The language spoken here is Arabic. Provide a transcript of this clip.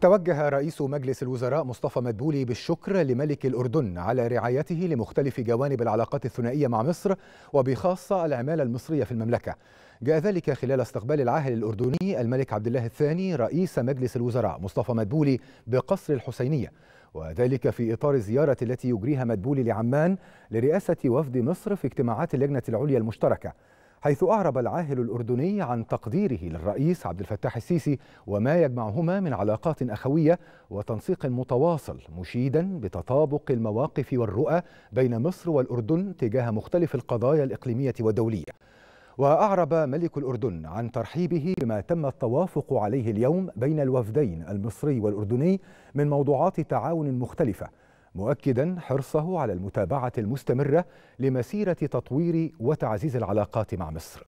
توجه رئيس مجلس الوزراء مصطفى مدبولي بالشكر لملك الأردن على رعايته لمختلف جوانب العلاقات الثنائية مع مصر وبخاصة العمالة المصرية في المملكة جاء ذلك خلال استقبال العاهل الأردني الملك عبد الله الثاني رئيس مجلس الوزراء مصطفى مدبولي بقصر الحسينية وذلك في إطار الزيارة التي يجريها مدبولي لعمان لرئاسة وفد مصر في اجتماعات اللجنة العليا المشتركة حيث أعرب العاهل الأردني عن تقديره للرئيس عبد الفتاح السيسي وما يجمعهما من علاقات أخوية وتنسيق متواصل مشيدا بتطابق المواقف والرؤى بين مصر والأردن تجاه مختلف القضايا الإقليمية والدولية وأعرب ملك الأردن عن ترحيبه بما تم التوافق عليه اليوم بين الوفدين المصري والأردني من موضوعات تعاون مختلفة مؤكدا حرصه على المتابعه المستمره لمسيره تطوير وتعزيز العلاقات مع مصر